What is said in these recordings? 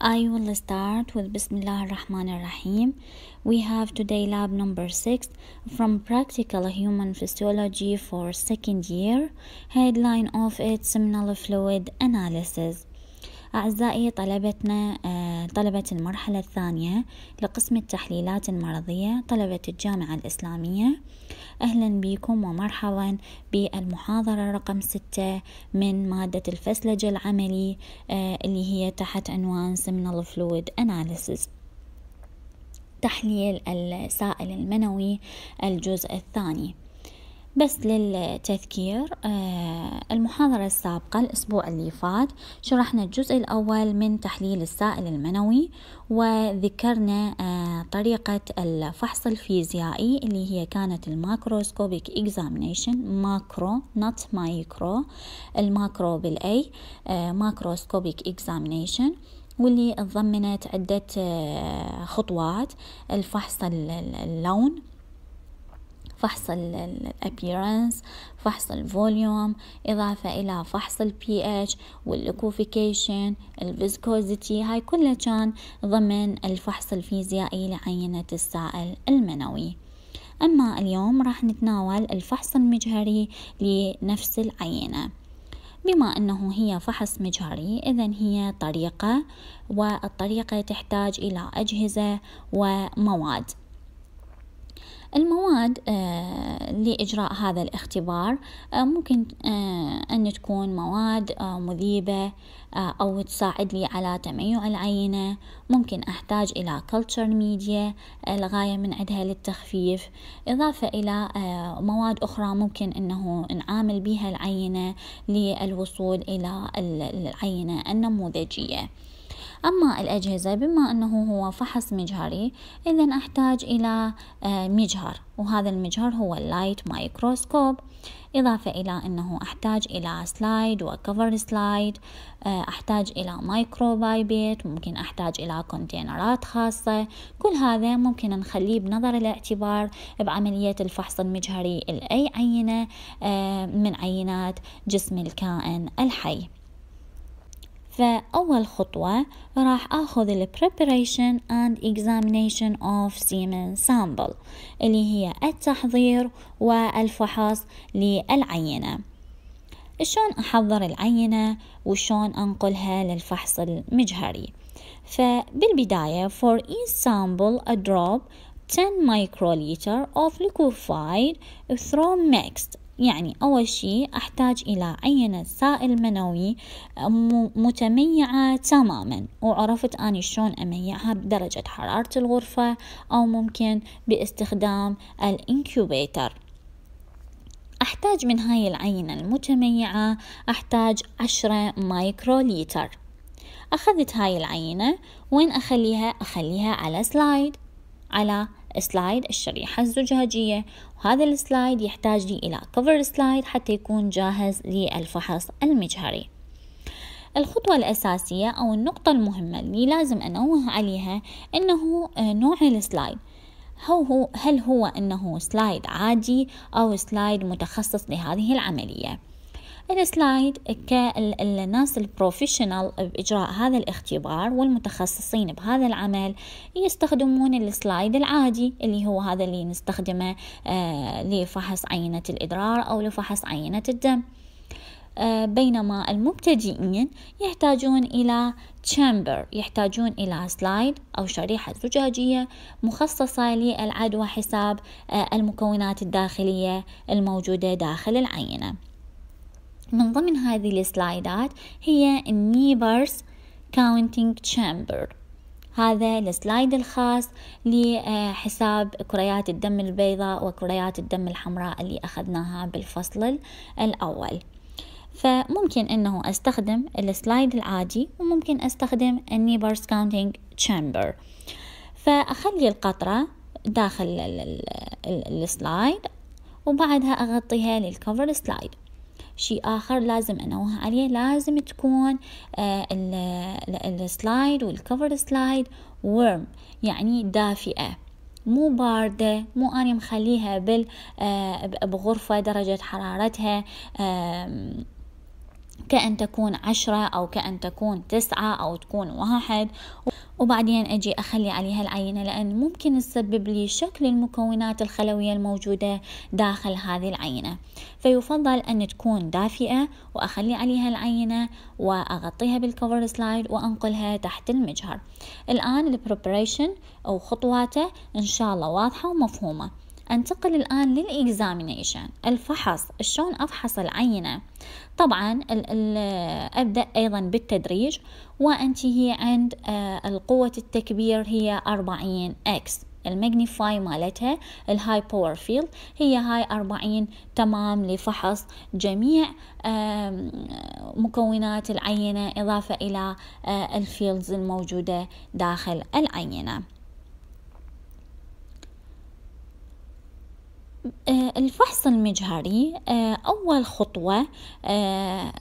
I will start with Bismillah ar-Rahman ar-Rahim. We have today lab number 6 from Practical Human Physiology for second year, headline of it seminal fluid analysis. أعزائي طلبتنا آه، طلبة المرحلة الثانية لقسم التحليلات المرضية طلبة الجامعة الإسلامية أهلا بكم ومرحبا بالمحاضرة رقم ستة من مادة الفسلج العملي آه، اللي هي تحت عنوان Seminal Fluid Analysis تحليل السائل المنوي الجزء الثاني بس للتذكير آه، المحاضرة السابقة الأسبوع اللي فات شرحنا الجزء الأول من تحليل السائل المنوي وذكرنا آه، طريقة الفحص الفيزيائي اللي هي كانت الماكروسكوبيك اكزامينيشن ماكرو نوت مايكرو الماكرو بالاي آه، ماكروسكوبيك اكزامينيشن واللي تضمنت عدة خطوات الفحص اللون فحص الابيرنس فحص الفوليوم اضافة الى فحص البي اتش والليكوفيكيشن الفيسكوزيتي هاي كلها كان ضمن الفحص الفيزيائي لعينة السائل المنوي أما اليوم راح نتناول الفحص المجهري لنفس العينة بما أنه هي فحص مجهري إذا هي طريقة والطريقة تحتاج إلى أجهزة ومواد المواد آه، لإجراء هذا الاختبار آه، ممكن آه، أن تكون مواد مذيبة أو لي على تميع العينة ممكن أحتاج إلى كلتشر ميديا الغاية من عندها للتخفيف إضافة إلى مواد أخرى ممكن أنه نعامل بها العينة للوصول إلى العينة النموذجية أما الأجهزة بما أنه هو فحص مجهري إذا أحتاج إلى آه، مجهر وهذا المجهر هو اللايت مايكروسكوب إضافة إلى أنه أحتاج إلى سلايد وكفر سلايد أحتاج إلى مايكرو بايبيت ممكن أحتاج إلى كونتينرات خاصة كل هذا ممكن نخليه بنظر الاعتبار بعملية الفحص المجهري لأي عينة آه، من عينات جسم الكائن الحي فأول خطوة راح أخذ ال preparation and examination of semen sample اللي هي التحضير والفحص للعينة شلون أحضر العينة وشون أنقلها للفحص المجهري فبالبداية for each sample a drop 10 microliter of liquefied through mixed يعني أول شيء أحتاج إلى عينة سائل منوي آه، متميعة تماما وعرفت أني شلون أميعها بدرجة حرارة الغرفة أو ممكن باستخدام الإنكيوبيتر أحتاج من هاي العينة المتميعة أحتاج عشرة مايكروليتر أخذت هاي العينة وين أخليها؟ أخليها على سلايد على سلايد الشريحة الزجاجية وهذا السلايد لي إلى كفر سلايد حتى يكون جاهز للفحص المجهري الخطوة الأساسية أو النقطة المهمة اللي لازم أنوه عليها أنه آه، نوع السلايد هو هل هو أنه سلايد عادي أو سلايد متخصص لهذه العملية السلايد كالناس البروفيشنال بإجراء هذا الاختبار والمتخصصين بهذا العمل يستخدمون السلايد العادي اللي هو هذا اللي نستخدمه آه، لفحص عينة الإدرار أو لفحص عينة الدم آه، بينما المبتدئين يحتاجون إلى تشامبر يحتاجون إلى سلايد أو شريحة زجاجية مخصصة للعدوى حساب آه، المكونات الداخلية الموجودة داخل العينة من ضمن هذه السلايدات هي النيبرز كاونتينج تشامبر هذا السلايد الخاص لحساب كريات الدم البيضاء وكريات الدم الحمراء اللي أخذناها بالفصل الأول فممكن أنه أستخدم السلايد العادي وممكن أستخدم النيبرز كاونتينج تشامبر فأخلي القطرة داخل السلايد وبعدها أغطيها للكفر سلايد شيء آخر لازم أنوه عليه لازم تكون آه، السلايد والكفر سلايد ورم يعني دافئة مو باردة مو أنا مخليها بال آه، بغرفة درجة حرارتها كأن تكون عشرة أو كأن تكون تسعة أو تكون واحد وبعدين أجي أخلي عليها العينة لأن ممكن تسبب لي شكل المكونات الخلوية الموجودة داخل هذه العينة فيفضل أن تكون دافئة وأخلي عليها العينة وأغطيها بالكفر سلايد وأنقلها تحت المجهر الآن البريبريشن أو خطواته إن شاء الله واضحة ومفهومة أنتقل الآن للإكزامينيشن الفحص شلون أفحص العينة طبعا ال ال أبدأ أيضا بالتدريج وأنتهي عند آه، قوة التكبير هي 40 اكس الماجنيفاي مالتها الهاي باور فيلد هي هاي 40 تمام لفحص جميع مكونات العينة إضافة إلى آه، الفيلدز الموجودة داخل العينة آه، الفحص المجهري آه، أول خطوة آه،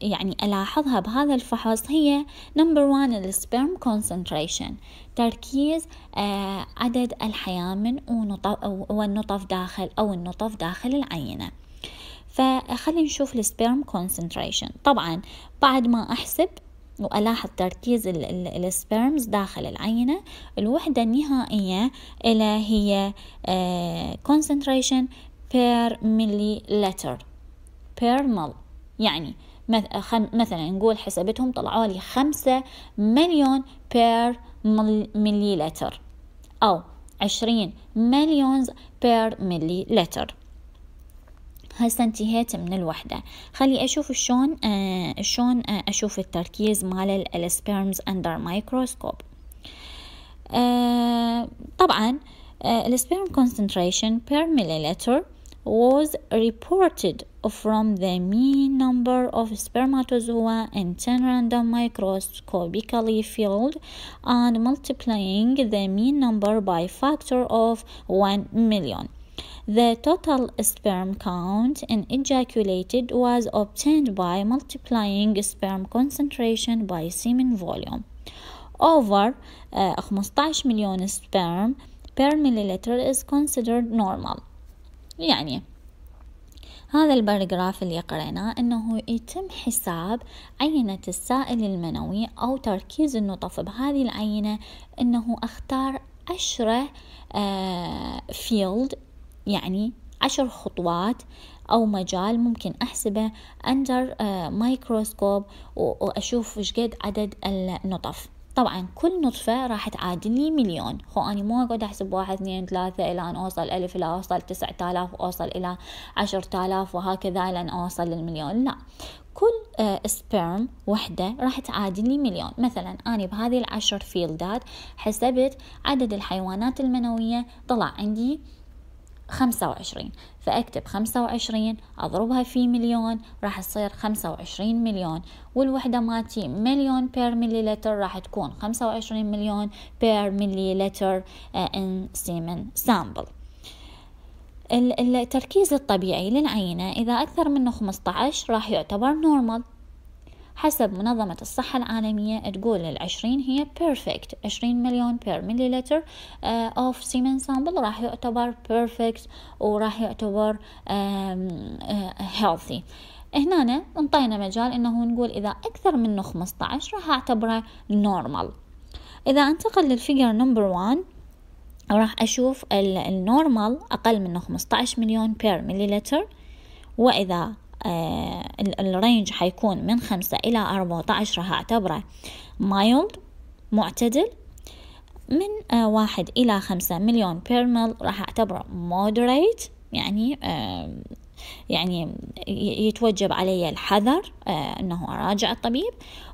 يعني ألاحظها بهذا الفحص هي one the sperm concentration تركيز عدد الحيامن والنطف داخل أو النطف داخل العينة فخلي نشوف السبيرم كونسنتريشن طبعا بعد ما أحسب وألاحظ تركيز السبرمز السبيرمز داخل العينة الوحدة النهائية اللي هي آه، concentration per milliliter per mol يعني آه، مثلا نقول حسبتهم طلعوا لي خمسة مليون per milliliter أو عشرين مليون per milliliter هسه انتهيت من الوحدة خلي أشوف شلون آه شلون آه أشوف التركيز مال السبيرمز أندر مايكروسكوب طبعا السبيرم كونسنتريشن بير مليلتر was reported from the mean number of spermatozoa in 10 random microscopically filled and multiplying the mean number by factor of 1 million The total sperm count in ejaculated was obtained by multiplying sperm concentration by semen volume over uh, 15 million sperm per milliliter is considered normal يعني هذا الباراجراف اللي قرأناه أنه يتم حساب عينة السائل المنوي أو تركيز النطف بهذه العينة أنه أختار أشرة فيلد يعني عشر خطوات أو مجال ممكن أحسبه أندر آه، مايكروسكوب وأشوف وش قد عدد النطف طبعا كل نطفة راح تعادل لي مليون هو أنا مو أقعد أحسب واحد اثنين ثلاثة إلى أن أوصل ألف إلى أوصل تسعة آلاف وأوصل إلى عشرة آلاف وهكذا إلى أن أوصل للمليون لا كل سبيرم آه، وحدة راح تعادل لي مليون مثلا أنا بهذه العشر فيلدات حسبت عدد الحيوانات المنوية طلع عندي خمسة وعشرين فأكتب خمسة وعشرين أضربها في مليون راح تصير خمسة وعشرين مليون والوحدة مالتي مليون بير لتر راح تكون خمسة وعشرين مليون بير لتر إن سيمن سامبل التركيز الطبيعي للعينة إذا أكثر منه 15 راح يعتبر نورمال حسب منظمة الصحة العالمية تقول العشرين هي perfect عشرين مليون per milliliter آه، of semen sample راح يعتبر perfect وراح يعتبر آه، healthy هنا انطينا مجال انه نقول اذا اكثر منه 15 راح اعتبره normal اذا انتقل للفيجر نمبر 1 راح اشوف النورمال اقل من 15 مليون بير مليلتر واذا آه، الرينج حيكون من خمسة إلى أربعة عشر هعتبره مايلد معتدل من آه، واحد إلى خمسة مليون بيرمل راح أعتبره مودريت يعني آه، يعني يتوجب علي الحذر أنه أراجع الطبيب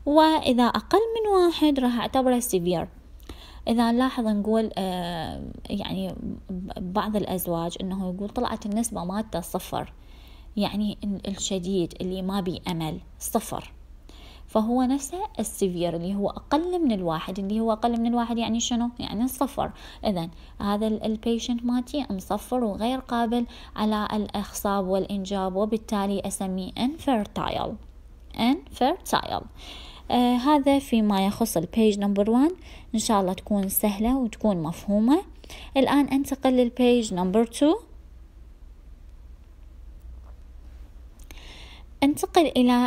وإذا أقل من واحد راح أعتبره سيفير إذا نلاحظ نقول يعني بعض الأزواج أنه يقول طلعت النسبة مالته صفر يعني الشديد اللي ما بي أمل صفر فهو نفسه السفير اللي هو أقل من الواحد اللي هو أقل من الواحد يعني شنو؟ يعني صفر إذا هذا البيشنت مالتي مصفر وغير قابل على الإخصاب والإنجاب وبالتالي أسميه انفرتايل انفرتايل آه هذا فيما يخص البيج نمبر 1 إن شاء الله تكون سهلة وتكون مفهومة الآن أنتقل للبيج نمبر 2 انتقل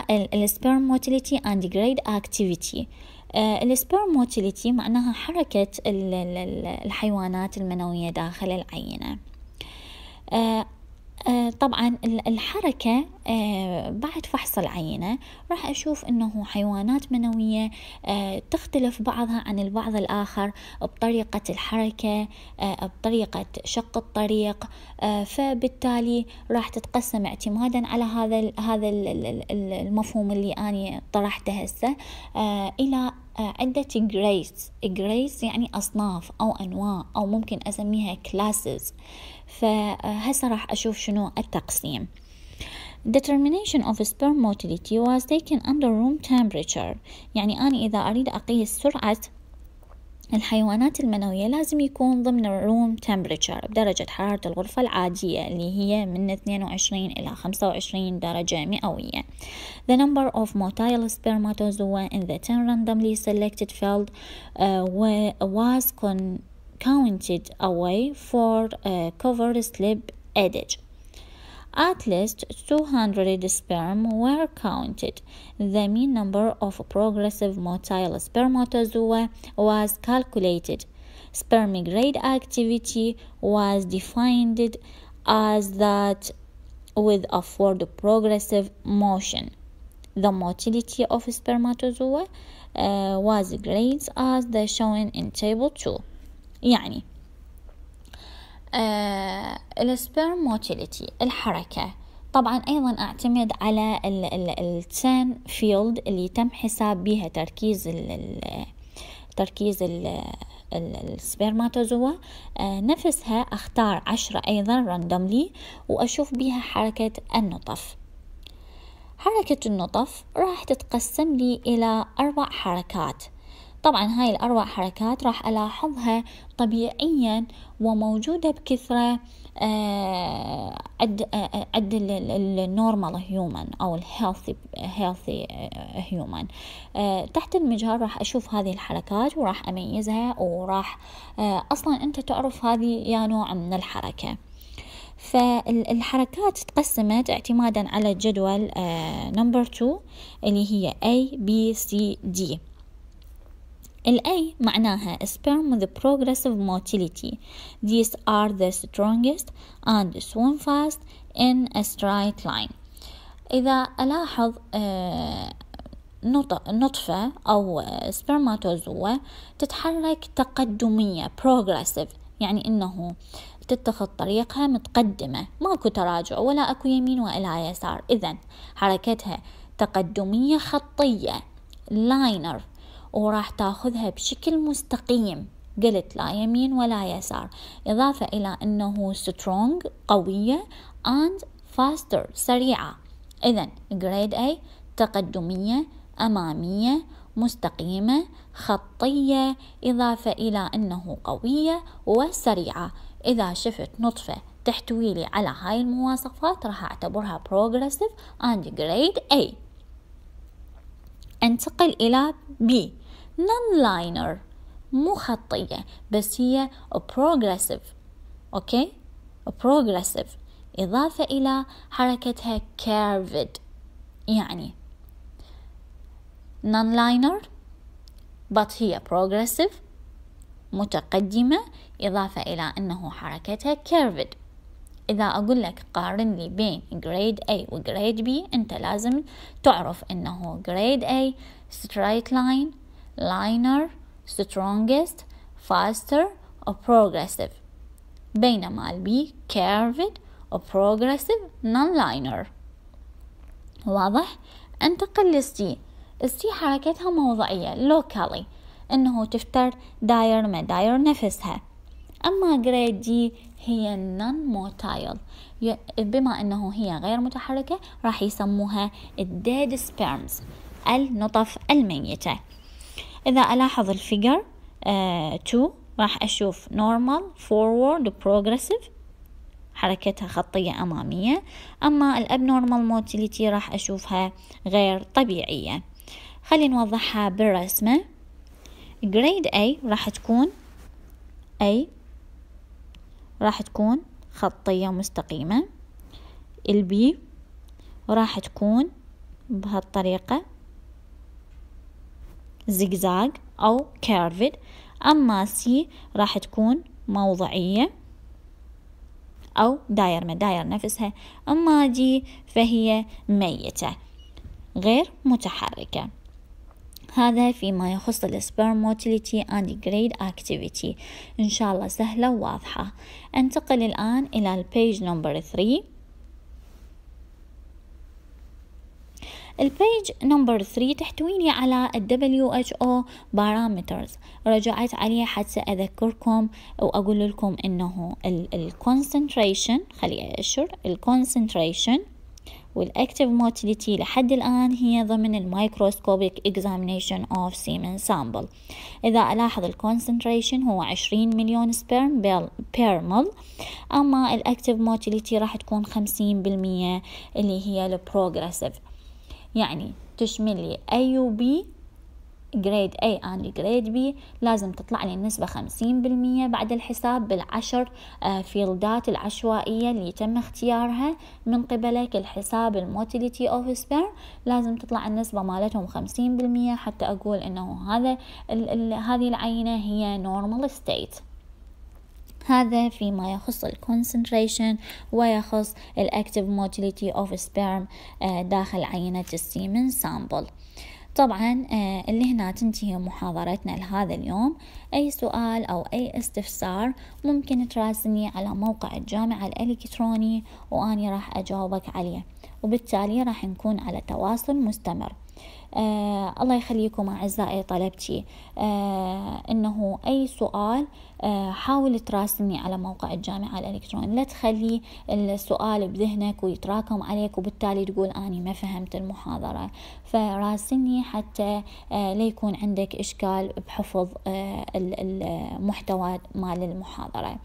إلى السبيرم موتيليتي أند جريد أكتيفيتي آه، السبيرم موتيليتي معناها حركة الحيوانات المنوية داخل العينة آه، آه، طبعا الحركة آه، بعد فحص العينة راح أشوف أنه حيوانات منوية آه، تختلف بعضها عن البعض الآخر بطريقة الحركة بطريقة شق الطريق فبالتالي راح تتقسم اعتمادا على هذا هذا المفهوم اللي أنا طرحته هسه إلى عدة grades grades يعني أصناف أو أنواع أو ممكن أسميها classes فهسه راح أشوف شنو التقسيم Determination of sperm motility was taken under room temperature يعني أنا إذا أريد أقيس سرعة الحيوانات المنوية لازم يكون ضمن روم تمبريتشر بدرجة حرارة الغرفة العادية اللي هي من 22 إلى 25 درجة مئوية. The number of motile spermatozoa in the 10 randomly selected field uh, was counted away for uh, cover slip edge. At least 200 sperm were counted. The mean number of progressive motile spermatozoa was calculated. Spermigrade activity was defined as that with forward progressive motion. The motility of spermatozoa uh, was graded as the shown in table 2 يعني آه، السبيرم موتيليتي الحركة طبعا ايضا اعتمد على التان فيلد اللي تم حساب بها تركيز ال تركيز ال السبرماتوزوا آه، نفسها اختار عشرة ايضا راندوملي واشوف بها حركة النطف حركة النطف راح تتقسم لي الى اربع حركات طبعا هاي الأربع حركات راح ألاحظها طبيعيا وموجودة بكثرة آه، عند آه، آه، عند النورمال هيومن أو الهيلثي هيلثي هيومن تحت المجهر راح أشوف هذه الحركات وراح أميزها وراح أصلا أنت تعرف هذه يا نوع من الحركة فالحركات تقسمت اعتمادا على الجدول نمبر 2 اللي هي A B C D الأي معناها sperm with progressive motility these are the strongest and swim fast in a straight line إذا ألاحظ آه، نطفة أو سبرماتوزوة تتحرك تقدمية progressive يعني إنه تتخذ طريقها متقدمة ماكو تراجع ولا أكو يمين ولا يسار إذا حركتها تقدمية خطية لاينر وراح تاخذها بشكل مستقيم قلت لا يمين ولا يسار إضافة إلى أنه strong قوية and faster سريعة إذا grade A تقدمية أمامية مستقيمة خطية إضافة إلى أنه قوية وسريعة إذا شفت نطفة تحتوي لي على هاي المواصفات راح أعتبرها progressive and grade A انتقل إلى B نون لاينر مو خطية بس هي progressive أوكي progressive إضافة إلى حركتها curved يعني non liner but هي progressive متقدمة إضافة إلى أنه حركتها curved إذا أقول لك قارن لي بين grade A و grade B أنت لازم تعرف أنه grade A straight line liner strongest faster or progressive بينما البي curved or progressive non-liner واضح؟ انتقل للسي السي حركتها موضعية locally انه تفتر داير ما داير نفسها أما جريد دي هي non موتايل بما أنه هي غير متحركة راح يسموها الديد سبيرمز النطف الميتة إذا ألاحظ الفيجر 2 آه، تو راح أشوف normal forward progressive حركتها خطية أمامية أما الأبنورمال موتيليتي راح أشوفها غير طبيعية خلي نوضحها بالرسمة جريد A راح تكون A راح تكون خطية مستقيمة البي راح تكون بهالطريقة زجزاج أو كيرفد أما سي راح تكون موضعية أو ما داير نفسها أما دي فهي ميتة غير متحركة هذا فيما يخص السبيرم موتيليتي اند جريد اكتيفيتي ان شاء الله سهله وواضحه انتقل الان الى البيج نمبر 3 البيج نمبر 3 تحتويني على ال WHO parameters رجعت عليه حتى أذكركم وأقول لكم إنه الكونسنتريشن خلي أشر الكونسنتريشن والاكتيف موتيليتي لحد الآن هي ضمن المايكروسكوبيك اكزامينيشن اوف سيمن سامبل إذا ألاحظ الكونسنتريشن هو 20 مليون سبيرم بير مل أما الاكتيف موتيليتي راح تكون 50% اللي هي البروجريسيف يعني تشمل لي و B جريد A and جريد B لازم تطلع لي النسبة خمسين بالمية بعد الحساب بالعشر آه، فيلدات العشوائية اللي تم اختيارها من قبلك الحساب الموتيليتي اوف سبير لازم تطلع النسبة مالتهم خمسين بالمية حتى أقول إنه هذا هذه العينة هي نورمال ستيت هذا فيما يخص الكونسنتريشن ويخص الاكتيف موتيليتي اوف سبيرم داخل عينة السيمن سامبل طبعا آه، اللي هنا تنتهي محاضرتنا لهذا اليوم أي سؤال أو أي استفسار ممكن تراسلني على موقع الجامعة الإلكتروني وأني راح أجاوبك عليه وبالتالي راح نكون على تواصل مستمر آه الله يخليكم أعزائي طلبتي آه أنه أي سؤال آه حاول تراسلني على موقع الجامعة الإلكتروني لا تخلي السؤال بذهنك ويتراكم عليك وبالتالي تقول أني ما فهمت المحاضرة فراسلني حتى آه لا يكون عندك إشكال بحفظ آه المحتوى مال المحاضرة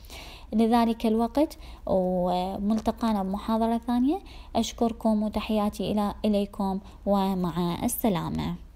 لذلك الوقت وملتقانا بمحاضرة ثانية أشكركم وتحياتي إلى إليكم ومع السلامة